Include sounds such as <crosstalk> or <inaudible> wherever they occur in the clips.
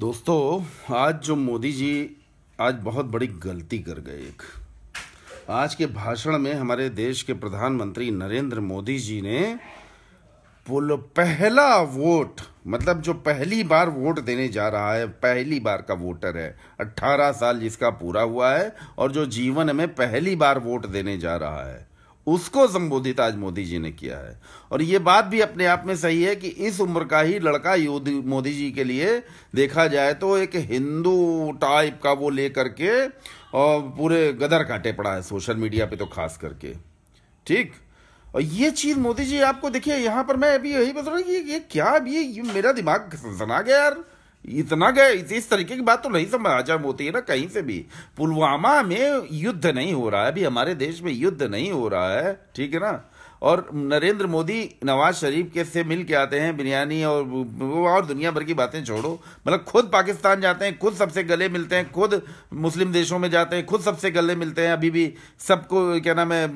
दोस्तों आज जो मोदी जी आज बहुत बड़ी गलती कर गए एक आज के भाषण में हमारे देश के प्रधानमंत्री नरेंद्र मोदी जी ने पुल पहला वोट मतलब जो पहली बार वोट देने जा रहा है पहली बार का वोटर है 18 साल जिसका पूरा हुआ है और जो जीवन में पहली बार वोट देने जा रहा है उसको संबोधित आज मोदी जी ने किया है और ये बात भी अपने आप में सही है कि इस उम्र का ही लड़का मोदी जी के लिए देखा जाए तो एक हिंदू टाइप का वो लेकर के और पूरे गदर काटे पड़ा है सोशल मीडिया पे तो खास करके ठीक और ये चीज मोदी जी आपको देखिए यहां पर मैं अभी यही बता रहा हूँ ये क्या अभी ये मेरा दिमाग सना गया यार इतना गए इस तरीके की बात तो नहीं समझ जब होती है ना कहीं से भी पुलवामा में युद्ध नहीं हो रहा है अभी हमारे देश में युद्ध नहीं हो रहा है ठीक है ना और नरेंद्र मोदी नवाज शरीफ के से मिल के आते हैं बिरयानी और वो और दुनिया भर की बातें छोड़ो मतलब खुद पाकिस्तान जाते हैं खुद सबसे गले मिलते हैं खुद मुस्लिम देशों में जाते हैं खुद सबसे गले मिलते हैं अभी भी सबको क्या नाम है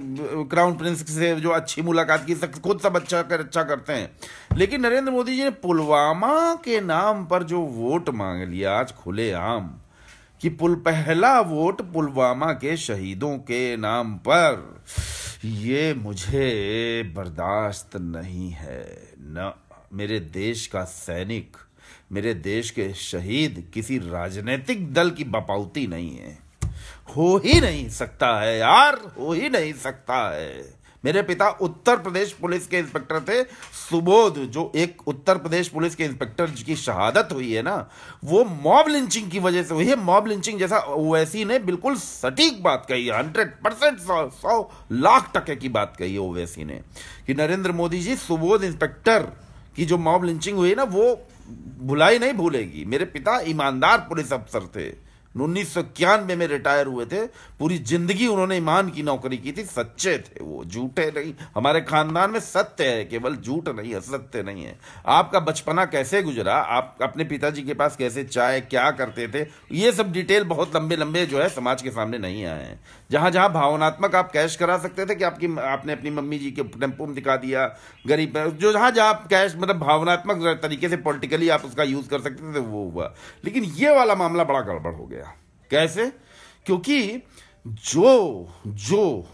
क्राउन प्रिंस से जो अच्छी मुलाकात की सब खुद सब अच्छा कर अच्छा करते हैं लेकिन नरेंद्र मोदी जी ने पुलवामा के नाम पर जो वोट मांग लिया आज खुलेआम कि पुल पहला वोट पुलवामा के शहीदों के नाम पर ये मुझे बर्दाश्त नहीं है न मेरे देश का सैनिक मेरे देश के शहीद किसी राजनीतिक दल की बपावती नहीं है हो ही नहीं सकता है यार हो ही नहीं सकता है मेरे पिता उत्तर प्रदेश पुलिस के इंस्पेक्टर थे सुबोध जो एक उत्तर प्रदेश पुलिस के इंस्पेक्टर की शहादत हुई है ना वो मॉब लिंचिंग की वजह से हुई है मॉब लिंचिंग जैसा ओवैसी ने बिल्कुल सटीक बात कही है हंड्रेड परसेंट सौ सौ लाख टके की बात कही है ओवैसी ने कि नरेंद्र मोदी जी सुबोध इंस्पेक्टर की जो मॉब लिंचिंग हुई है ना वो भुलाई नहीं भूलेगी मेरे पिता ईमानदार पुलिस अफसर थे उन्नीस सौ इक्यानवे में रिटायर हुए थे पूरी जिंदगी उन्होंने ईमान की नौकरी की थी सच्चे थे वो झूठे नहीं हमारे खानदान में सत्य है केवल झूठ नहीं है सत्य नहीं है आपका बचपना कैसे गुजरा आप अपने पिताजी के पास कैसे चाय क्या करते थे ये सब डिटेल बहुत लंबे लंबे जो है समाज के सामने नहीं आए हैं जहां जहां भावनात्मक आप कैश करा सकते थे कि आपकी आपने अपनी मम्मी जी के टेम्पो में दिखा दिया गरीब जो जहां जहां आप कैश मतलब भावनात्मक तरीके से पॉलिटिकली आप उसका यूज़ कर सकते थे वो हुआ लेकिन ये वाला मामला बड़ा गड़बड़ हो गया कैसे क्योंकि जो जो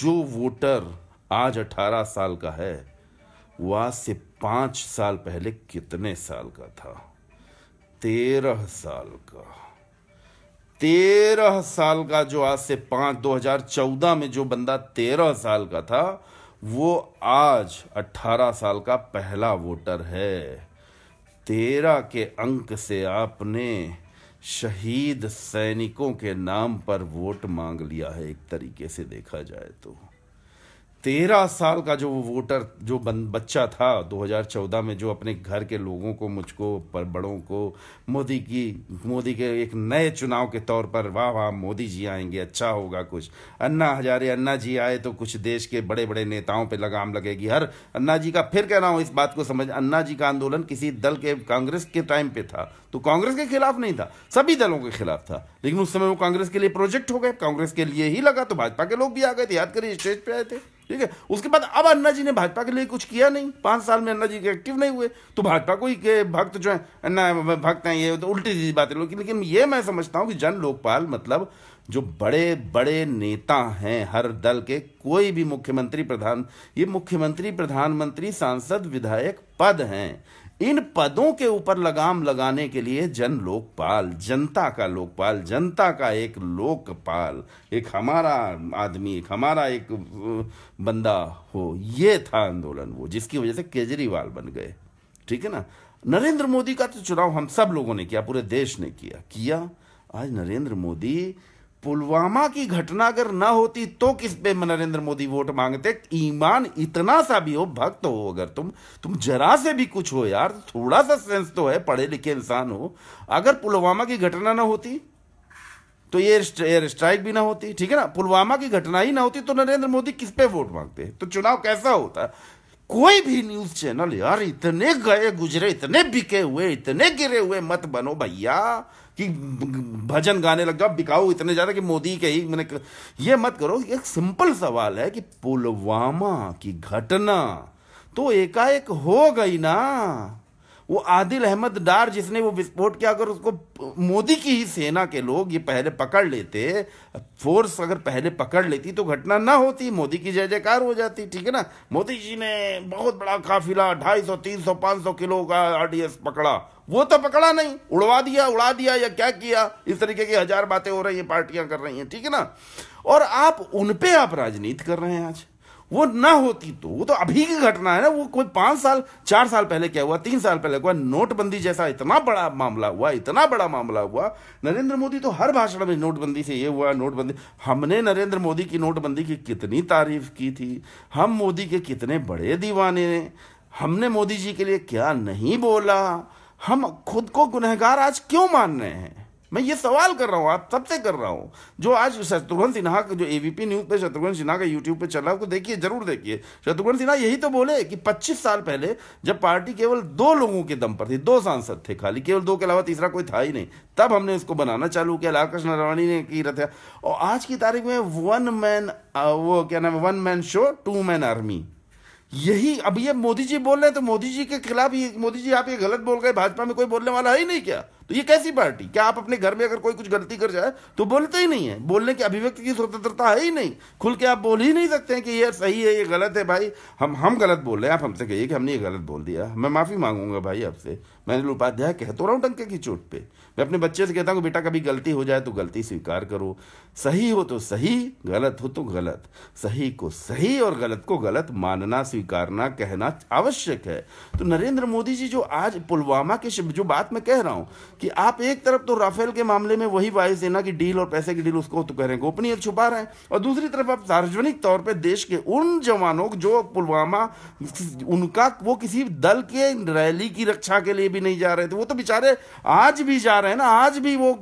जो वोटर आज 18 साल का है वो आज से पांच साल पहले कितने साल का था तेरह साल का तेरह साल का जो आज से पांच 2014 में जो बंदा तेरह साल का था वो आज अठारह साल का पहला वोटर है तेरह के अंक से आपने शहीद सैनिकों के नाम पर वोट मांग लिया है एक तरीके से देखा जाए तो तेरह साल का जो वोटर जो बच्चा था 2014 में जो अपने घर के लोगों को मुझको पर बड़ों को मोदी की मोदी के एक नए चुनाव के तौर पर वाह वाह मोदी जी आएंगे अच्छा होगा कुछ अन्ना हजारे अन्ना जी आए तो कुछ देश के बड़े बड़े नेताओं पे लगाम लगेगी हर अन्ना जी का फिर कह रहा हूँ इस बात को समझ अन्ना जी का आंदोलन किसी दल के कांग्रेस के टाइम पे था तो कांग्रेस के खिलाफ नहीं था सभी दलों के खिलाफ था लेकिन उस समय वो कांग्रेस के लिए प्रोजेक्ट हो गए कांग्रेस के लिए ही लगा तो भाजपा के लोग भी आ गए थे याद करिए स्टेज पे आए थे ठीक है उसके बाद अब अन्ना जी ने भाजपा के लिए कुछ किया नहीं पांच साल में अन्ना जी एक्टिव नहीं हुए तो भाजपा को ही भक्त जो है अन्ना भक्त हैं ये तो उल्टी सीधी बातें लोग लेकिन ये मैं समझता हूँ कि जन लोकपाल मतलब जो बड़े बड़े नेता हैं हर दल के कोई भी मुख्यमंत्री प्रधान ये मुख्यमंत्री प्रधानमंत्री सांसद विधायक पद हैं इन पदों के ऊपर लगाम लगाने के लिए जन लोकपाल जनता का लोकपाल जनता का एक लोकपाल एक हमारा आदमी एक हमारा एक बंदा हो ये था आंदोलन वो जिसकी वजह से केजरीवाल बन गए ठीक है ना नरेंद्र मोदी का तो चुनाव हम सब लोगों ने किया पूरे देश ने किया किया आज नरेंद्र मोदी पुलवामा की घटना अगर ना होती तो किस पे नरेंद्र मोदी वोट मांगते ईमान इतना सा भी हो भक्त हो अगर तुम तुम जरा से भी कुछ हो यार थोड़ा सा सेंस तो है पढ़े लिखे इंसान हो अगर पुलवामा की घटना ना होती तो ये एयर स्ट्राइक भी ना होती ठीक है ना पुलवामा की घटना ही ना होती तो नरेंद्र मोदी किस पे वोट मांगते तो चुनाव कैसा होता कोई भी न्यूज चैनल यार इतने गए गुजरे इतने बिके हुए इतने गिरे हुए मत बनो भैया कि भजन गाने लग जाओ बिकाऊ इतने ज्यादा कि मोदी के ही मैंने ये मत करो एक सिंपल सवाल है कि पुलवामा की घटना तो एकाएक हो गई ना वो आदिल अहमद डार जिसने वो विस्फोट किया अगर उसको मोदी की ही सेना के लोग ये पहले पकड़ लेते फोर्स अगर पहले पकड़ लेती तो घटना ना होती मोदी की जय जयकार हो जाती ठीक है ना मोदी जी ने बहुत बड़ा काफिला ढाई सौ तीन सौ पांच सौ किलो का आरडीएस पकड़ा वो तो पकड़ा नहीं उड़वा दिया उड़ा दिया या क्या किया इस तरीके की हजार बातें हो रही है पार्टियां कर रही हैं ठीक है ना और आप उनपे आप राजनीति कर रहे हैं आज वो ना होती तो वो तो अभी की घटना है ना वो कोई पांच साल चार साल पहले क्या हुआ तीन साल पहले हुआ नोटबंदी जैसा इतना बड़ा मामला हुआ इतना बड़ा मामला हुआ नरेंद्र मोदी तो हर भाषण में नोटबंदी से ये हुआ नोटबंदी हमने नरेंद्र मोदी की नोटबंदी की कितनी तारीफ की थी हम मोदी के कितने बड़े दीवाने हमने मोदी जी के लिए क्या नहीं बोला हम खुद को गुनहगार आज क्यों मान रहे हैं मैं ये सवाल कर रहा हूँ आप सबसे कर रहा हूँ जो आज शत्रुघ्न सिन्हा का जो एवीपी न्यूज़ पे शत्रुघ्न सिन्हा का यूट्यूब पे चला उसको देखिए जरूर देखिए शत्रुघ्न सिन्हा यही तो बोले कि 25 साल पहले जब पार्टी केवल दो लोगों के दम पर थी दो सांसद थे खाली केवल दो के अलावा तीसरा कोई था ही नहीं तब हमने उसको बनाना चालू किया लाल कृष्ण अडवाणी ने की रथ और आज की तारीख में वन मैन वो क्या नाम है one man show two man army यही अब ये मोदी जी बोल रहे हैं तो मोदी जी के खिलाफ ही मोदी जी आप ये गलत बोल रहे भाजपा में कोई बोलने वाला है ही नहीं क्या तो ये कैसी पार्टी क्या आप अपने घर में अगर कोई कुछ गलती कर जाए तो बोलते ही नहीं है बोलने की अभिव्यक्ति की स्वतंत्रता है ही नहीं खुल के आप बोल ही नहीं सकते हैं कि ये सही है ये गलत है भाई हम हम गलत बोल रहे हैं आप हमसे कहिए कि हमने ये गलत बोल दिया मैं माफ़ी मांगूंगा भाई आपसे मैंने उपाध्याय कह तो रहा हूँ टंके की चोट पर मैं अपने बच्चे से कहता हूँ बेटा कभी गलती हो जाए तो गलती स्वीकार करो सही हो तो सही गलत हो तो गलत सही को सही और गलत को गलत मानना स्वीकारना कहना आवश्यक है तो नरेंद्र मोदी जी जो आज पुलवामा के जो बात मैं कह रहा हूँ कि आप एक तरफ तो राफेल के मामले में वही वायुसेना की डील और पैसे की डील उसको तो कह रहे हैं गोपनीय छुपा रहे हैं और दूसरी तरफ आप सार्वजनिक तौर पर देश के उन जवानों जो पुलवामा उनका वो किसी दल के रैली की रक्षा के लिए भी नहीं जा रहे थे वो तो बेचारे आज भी जा रहे हैं ना आज भी वो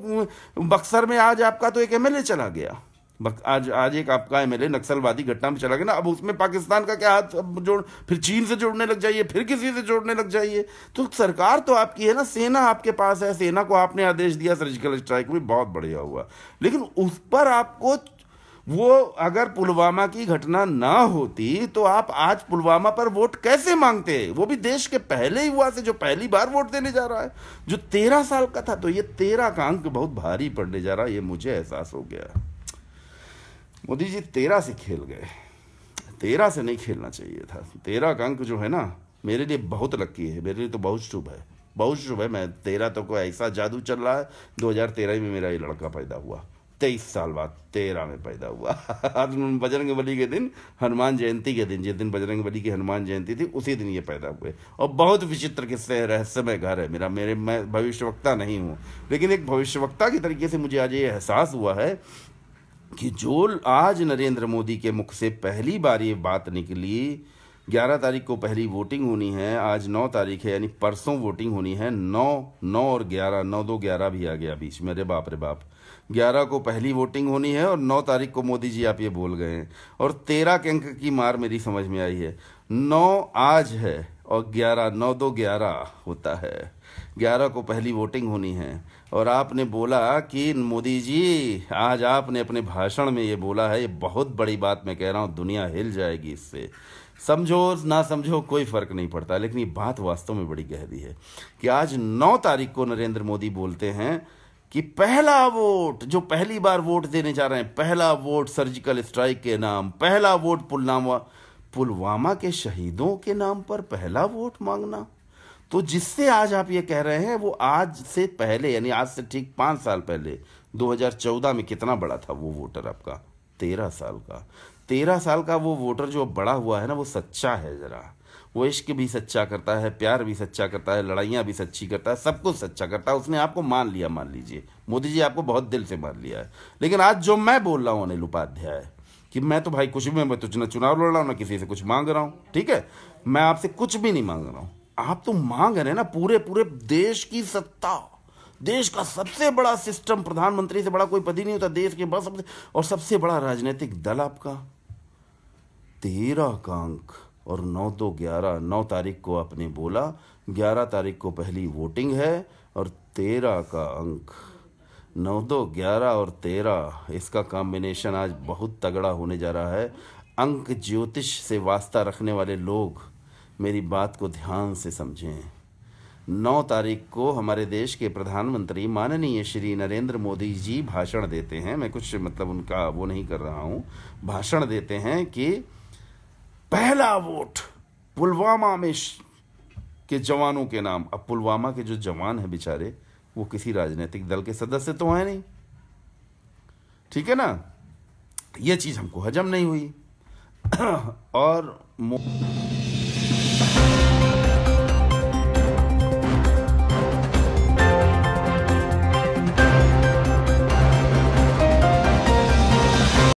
बक्सर में आज आपका तो एक एमएलए चला गया आज आज एक आपका एमएलए नक्सलवादी घटना में चला गया ना अब उसमें पाकिस्तान का क्या हाथ जोड़ फिर चीन से जोड़ने लग जाइए फिर किसी से जोड़ने लग जाइए तो सरकार तो आपकी है ना सेना आपके पास है सेना को आपने आदेश दिया सर्जिकल स्ट्राइक भी बहुत बढ़िया हुआ लेकिन उस पर आपको वो अगर पुलवामा की घटना ना होती तो आप आज पुलवामा पर वोट कैसे मांगते वो भी देश के पहले ही हुआ से जो पहली बार वोट देने जा रहा है जो तेरह साल का था तो ये तेरह का अंक बहुत भारी पड़ने जा रहा है ये मुझे एहसास हो गया मोदी जी तेरह से खेल गए तेरह से नहीं खेलना चाहिए था तेरह का अंक जो है ना मेरे लिए बहुत लक्की है मेरे लिए तो बहुत शुभ है बहुत शुभ है मैं तेरह तो को ऐसा जादू चल रहा है तेरह में मेरा ये लड़का पैदा हुआ तेईस साल बाद तेरह में पैदा हुआ <laughs> बजरंग बली के दिन हनुमान जयंती के दिन जिस दिन बजरंग बली की हनुमान जयंती थी उसी दिन ये पैदा हुए और बहुत विचित्र किस्से है रहस्यमय घर है मेरा मेरे मैं भविष्यवक्ता नहीं हूँ लेकिन एक भविष्यवक्ता के तरीके से मुझे आज ये एहसास हुआ है कि जो आज नरेंद्र मोदी के मुख से पहली बार ये बात निकली ग्यारह तारीख को पहली वोटिंग होनी है आज नौ तारीख है यानी परसों वोटिंग होनी है नौ नौ और ग्यारह नौ दो ग्यारह भी आ गया बीच में अरे बाप रे बाप ग्यारह को पहली वोटिंग होनी है और नौ तारीख को मोदी जी आप ये बोल गए हैं और तेरह के अंक की मार मेरी समझ में आई है नौ आज है और ग्यारह नौ दो ग्यारह होता है ग्यारह को पहली वोटिंग होनी है और आपने बोला कि मोदी जी आज आपने अपने भाषण में ये बोला है ये बहुत बड़ी बात मैं कह रहा हूँ दुनिया हिल जाएगी इससे समझो ना समझो कोई फ़र्क नहीं पड़ता लेकिन ये बात वास्तव में बड़ी गहरी है कि आज 9 तारीख को नरेंद्र मोदी बोलते हैं कि पहला वोट जो पहली बार वोट देने जा रहे हैं पहला वोट सर्जिकल स्ट्राइक के नाम पहला वोट पुलवामा पुलवामा के शहीदों के नाम पर पहला वोट मांगना तो जिससे आज आप ये कह रहे हैं वो आज से पहले यानी आज से ठीक पांच साल पहले 2014 में कितना बड़ा था वो वोटर आपका तेरह साल का तेरह साल का वो वोटर जो बड़ा हुआ है ना वो सच्चा है ज़रा वो इश्क भी सच्चा करता है प्यार भी सच्चा करता है लड़ाइयाँ भी सच्ची करता है सब कुछ सच्चा करता है उसने आपको मान लिया मान लीजिए मोदी जी आपको बहुत दिल से मान लिया है लेकिन आज जो मैं बोल रहा हूँ अनिल उपाध्याय कि मैं तो भाई कुछ भी मैं तो ना चुनाव लड़ रहा हूँ ना किसी से कुछ मांग रहा हूँ ठीक है मैं आपसे कुछ भी नहीं मांग रहा हूँ आप तो मांग रहे ना पूरे पूरे देश की सत्ता देश का सबसे बड़ा सिस्टम प्रधानमंत्री से बड़ा कोई पद ही नहीं होता देश के बड़ा सबसे और सबसे बड़ा राजनीतिक दल आपका तेरह का अंक और नौ तो ग्यारह नौ तारीख को आपने बोला ग्यारह तारीख को पहली वोटिंग है और तेरह का अंक नौ दो ग्यारह और तेरह इसका कॉम्बिनेशन आज बहुत तगड़ा होने जा रहा है अंक ज्योतिष से वास्ता रखने वाले लोग मेरी बात को ध्यान से समझें नौ तारीख को हमारे देश के प्रधानमंत्री माननीय श्री नरेंद्र मोदी जी भाषण देते हैं मैं कुछ मतलब उनका वो नहीं कर रहा हूं भाषण देते हैं कि पहला वोट पुलवामा में के जवानों के नाम अब पुलवामा के जो जवान है बेचारे वो किसी राजनीतिक दल के सदस्य तो हैं नहीं ठीक है ना ये चीज़ हमको हजम नहीं हुई <clears throat> और